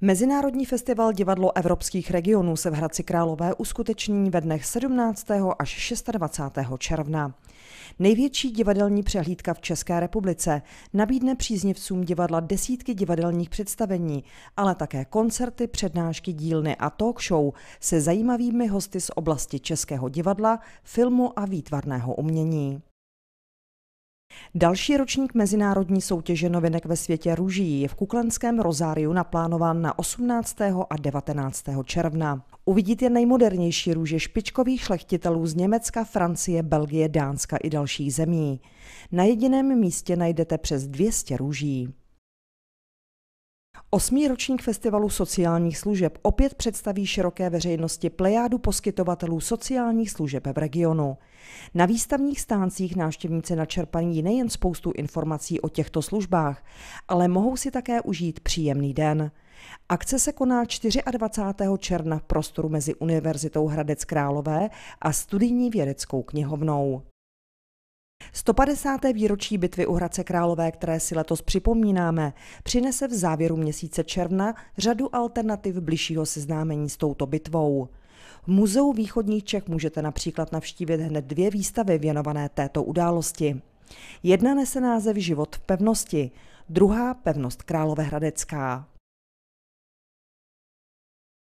Mezinárodní festival divadlo evropských regionů se v Hradci Králové uskuteční ve dnech 17. až 26. června. Největší divadelní přehlídka v České republice nabídne příznivcům divadla desítky divadelních představení, ale také koncerty, přednášky, dílny a talk show se zajímavými hosty z oblasti českého divadla, filmu a výtvarného umění. Další ročník mezinárodní soutěže novinek ve světě růží je v Kuklenském rozáriu naplánován na 18. a 19. června. Uvidíte nejmodernější růže špičkových šlechtitelů z Německa, Francie, Belgie, Dánska i dalších zemí. Na jediném místě najdete přes 200 růží. Osmý ročník festivalu sociálních služeb opět představí široké veřejnosti plejádu poskytovatelů sociálních služeb v regionu. Na výstavních stáncích návštěvníci načerpaní nejen spoustu informací o těchto službách, ale mohou si také užít příjemný den. Akce se koná 24. června v prostoru mezi Univerzitou Hradec Králové a studijní vědeckou knihovnou. 150. výročí bitvy u Hradce Králové, které si letos připomínáme, přinese v závěru měsíce června řadu alternativ bližšího seznámení s touto bitvou. V Muzeu východních Čech můžete například navštívit hned dvě výstavy věnované této události. Jedna nese název Život v pevnosti, druhá Pevnost Královéhradecká.